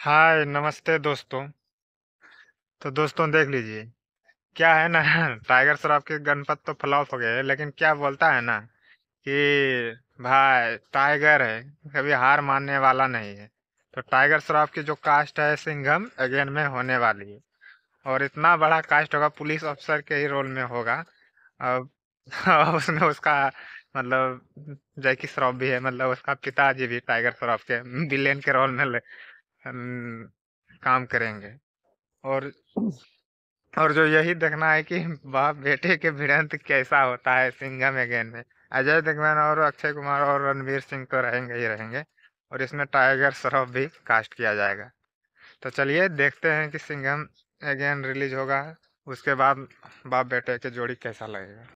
हाय नमस्ते दोस्तों तो दोस्तों देख लीजिए क्या है ना टाइगर श्रॉफ के गणपत तो फ्लॉप हो गए लेकिन क्या बोलता है ना कि भाई टाइगर है कभी हार मानने वाला नहीं है तो टाइगर श्रॉफ की जो कास्ट है सिंघम अगेन में होने वाली है और इतना बड़ा कास्ट होगा पुलिस ऑफिसर के ही रोल में होगा अब उसमें उसका मतलब जैकी श्रॉफ भी है मतलब उसका पिताजी भी टाइगर श्रॉफ के विलेन के रोल में हम काम करेंगे और और जो यही देखना है कि बाप बेटे के भिड़ंत कैसा होता है सिंगम अगेन में अजय देवगन और अक्षय कुमार और रणवीर सिंह तो रहेंगे ही रहेंगे और इसमें टाइगर श्रॉफ भी कास्ट किया जाएगा तो चलिए देखते हैं कि सिंगम अगेन रिलीज होगा उसके बाद बाप बेटे के जोड़ी कैसा लगेगा